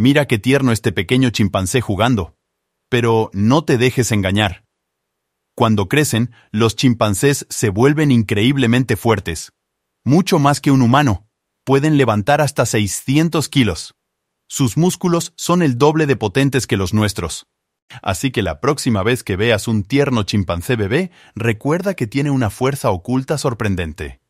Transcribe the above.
Mira qué tierno este pequeño chimpancé jugando. Pero no te dejes engañar. Cuando crecen, los chimpancés se vuelven increíblemente fuertes. Mucho más que un humano. Pueden levantar hasta 600 kilos. Sus músculos son el doble de potentes que los nuestros. Así que la próxima vez que veas un tierno chimpancé bebé, recuerda que tiene una fuerza oculta sorprendente.